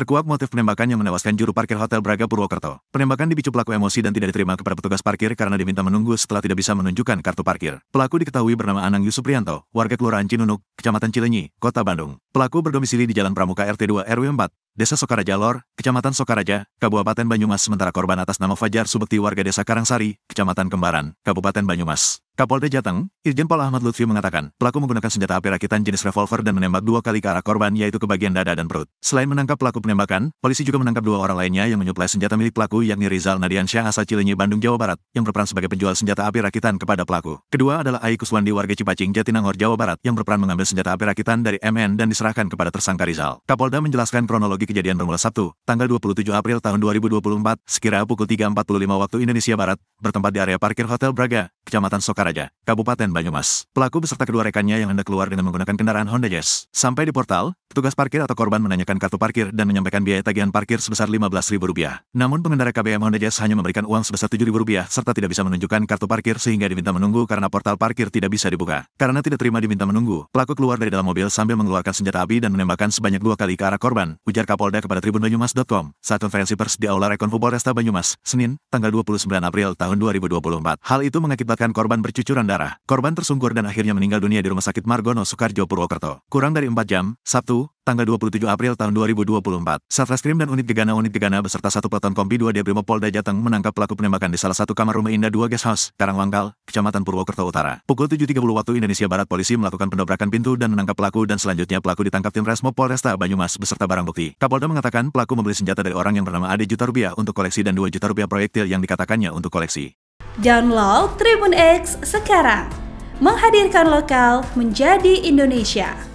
Terkuak motif penembakan yang menewaskan juru parkir Hotel Braga Purwokerto. Penembakan dipicu pelaku emosi dan tidak diterima kepada petugas parkir karena diminta menunggu setelah tidak bisa menunjukkan kartu parkir. Pelaku diketahui bernama Anang Yusuprianto, warga Kelurahan Cinunuk, Kecamatan Cilenyi, Kota Bandung. Pelaku berdomisili di Jalan Pramuka RT 2 RW 4, Desa Sokaraja Lor, Kecamatan Sokaraja, Kabupaten Banyumas sementara korban atas nama Fajar Subekti warga Desa Karangsari, Kecamatan Kembaran, Kabupaten Banyumas. Kapolda Jateng, Irjen Pol Ahmad Lutfi mengatakan, pelaku menggunakan senjata api rakitan jenis revolver dan menembak dua kali ke arah korban yaitu ke bagian dada dan perut. Selain menangkap pelaku penembakan, polisi juga menangkap dua orang lainnya yang menyuplai senjata milik pelaku yakni Rizal Nadiansyah asal Cilenyi, Bandung, Jawa Barat, yang berperan sebagai penjual senjata api rakitan kepada pelaku. Kedua adalah Ai Kuswandi warga Cipacing, Jatinangor, Jawa Barat, yang berperan mengambil senjata api rakitan dari MN dan diserahkan kepada tersangka Rizal. Kapolda menjelaskan kronologi kronologi kejadian bermula Sabtu, tanggal 27 April tahun 2024, sekira pukul 3.45 waktu Indonesia Barat, bertempat di area parkir Hotel Braga, Kecamatan Sokaraja, Kabupaten Banyumas. Pelaku beserta kedua rekannya yang hendak keluar dengan menggunakan kendaraan Honda Jazz. Sampai di portal, Petugas parkir atau korban menanyakan kartu parkir dan menyampaikan biaya tagihan parkir sebesar Rp15.000. Namun pengendara KBM Honda Jazz hanya memberikan uang sebesar Rp7.000 serta tidak bisa menunjukkan kartu parkir sehingga diminta menunggu karena portal parkir tidak bisa dibuka. Karena tidak terima diminta menunggu, pelaku keluar dari dalam mobil sambil mengeluarkan senjata api dan menembakkan sebanyak dua kali ke arah korban, ujar Kapolda kepada tribunbanyumas.com saat konferensi pers di Aula Rekon Polresta Banyumas, Senin, tanggal 29 April tahun 2024. Hal itu mengakibatkan korban bercucuran darah. Korban tersungkur dan akhirnya meninggal dunia di Rumah Sakit Margono Sukarjo Purwokerto. Kurang dari 4 jam, Sabtu, tanggal 27 April tahun 2024. Satreskrim dan unit Gegana unit Gegana beserta satu peleton Kompi 2 D Polda Jateng menangkap pelaku penembakan di salah satu kamar rumah Indah 2 Guest House, Karangwangkal, Kecamatan Purwokerto Utara. Pukul 7.30 waktu Indonesia Barat polisi melakukan pendobrakan pintu dan menangkap pelaku dan selanjutnya pelaku ditangkap tim Resmo Polresta Banyumas beserta barang bukti. Kapolda mengatakan pelaku membeli senjata dari orang yang bernama Ade juta rupiah untuk koleksi dan 2 juta rupiah proyektil yang dikatakannya untuk koleksi. Download Tribun X sekarang. Menghadirkan lokal menjadi Indonesia.